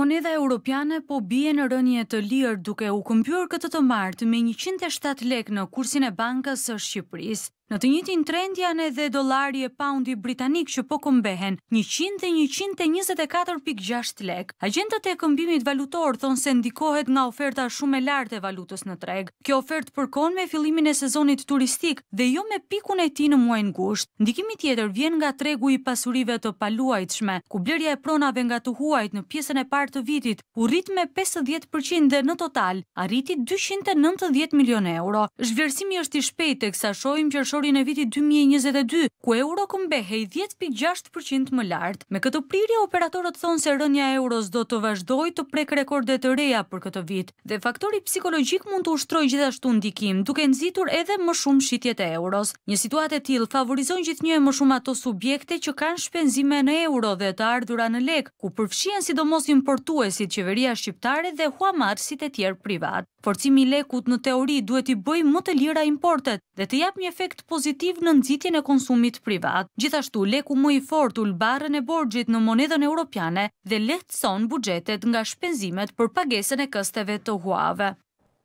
Moneda europiane po bie në rënje të lirë duke u këmpyur këtë të martë me 107 lek në kursin e bankës së Shqipërisë. Në të njëtin trend janë edhe dolari e poundi britanik që po këmbehen 124.6 lek. Agentët e këmbimit valutor thonë se ndikohet nga oferta shumë e lartë e valutës në treg. Kjo ofert përkon me fillimin e sezonit turistik dhe jo me pikun e ti në muajnë gusht. Ndikimi tjetër vjen nga tregu i pasurive të paluajt shme, ku blerja e pronave nga të huajt në pjesën e partë të vitit u rrit me 50% dhe në total arriti 290 milion euro. Shvjersimi është i shpejt e kësa shojmë që shkatorin e viti 2022, ku euro këmbehe i 10.6% më lartë. Me këtë prirja, operatorët thonë se rënja euros do të vazhdoj të prek rekorde të reja për këtë vit, dhe faktori psikologjik mund të ushtroj gjithashtu ndikim, duke nëzitur edhe më shumë shqitjet e euros. Një situate tilë favorizon gjithë një e më shumë ato subjekte që kanë shpenzime në euro dhe të ardhura në lek, ku përfshien sidomos importuesit qeveria shqiptare dhe huamarsit e tjerë privat. Forcimi i lekut në teori duhet i bëj më të lira importet dhe të jap një efekt pozitiv në nxitjen e konsumit privat. Gjithashtu, leku më i fort ul barrën e borxhit në monedhën europiane dhe lehtëson buxhetet nga shpenzimet për pagesën e kësteve të huave.